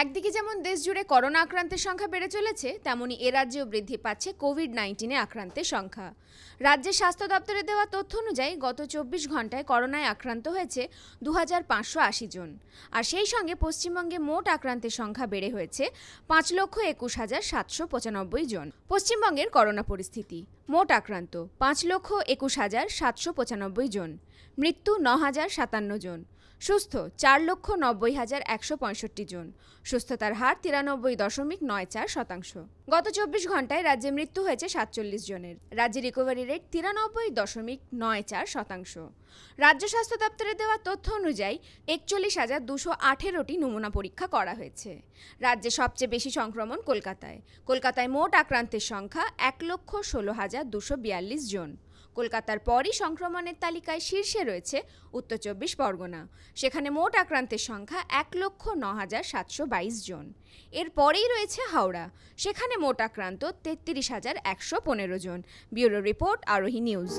একদিকে যেমন দেশ জুড়ে করোনা আক্রান্তের সংখ্যা বেড়ে চলেছে তেমনি এ রাজ্যেও বৃদ্ধি পাচ্ছে কোভিড নাইন্টিনে আক্রান্তের সংখ্যা রাজ্যের স্বাস্থ্য দপ্তরে দেওয়া তথ্য অনুযায়ী গত চব্বিশ ঘন্টায় করোনায় আক্রান্ত হয়েছে দু হাজার জন আর সেই সঙ্গে পশ্চিমবঙ্গে মোট আক্রান্তের সংখ্যা বেড়ে হয়েছে পাঁচ লক্ষ একুশ হাজার সাতশো পঁচানব্বই জন পশ্চিমবঙ্গের করোনা পরিস্থিতি মোট আক্রান্ত পাঁচ লক্ষ একুশ হাজার সাতশো পঁচানব্বই জন মৃত্যু ন হাজার সাতান্ন জন সুস্থ চার লক্ষ নব্বই হাজার একশো পঁয়ষট্টি জন সুস্থতার হার তিরানব্বই দশমিক নয় চার শতাংশ গত চব্বিশ ঘন্টায় রাজ্যে মৃত্যু হয়েছে সাতচল্লিশ জনের রাজ্যে রিকভারি রেট তিরানব্বই দশমিক নয় চার শতাংশ রাজ্য স্বাস্থ্য দপ্তরে দেওয়া তথ্য অনুযায়ী একচল্লিশ হাজার দুশো আঠেরোটি নমুনা পরীক্ষা করা হয়েছে রাজ্যে সবচেয়ে বেশি সংক্রমণ কলকাতায় কলকাতায় মোট আক্রান্তের সংখ্যা এক লক্ষ ষোলো হাজার দুশো বিয়াল্লিশ জন কলকাতার পরই সংক্রমণের তালিকায় শীর্ষে রয়েছে উত্তর চব্বিশ পরগনা সেখানে মোট আক্রান্তের সংখ্যা এক লক্ষ ন হাজার সাতশো বাইশ জন এরপরেই রয়েছে হাওড়া সেখানে মোট আক্রান্ত তেত্রিশ হাজার একশো পনেরো জন ব্যুরো রিপোর্ট আরোহী নিউজ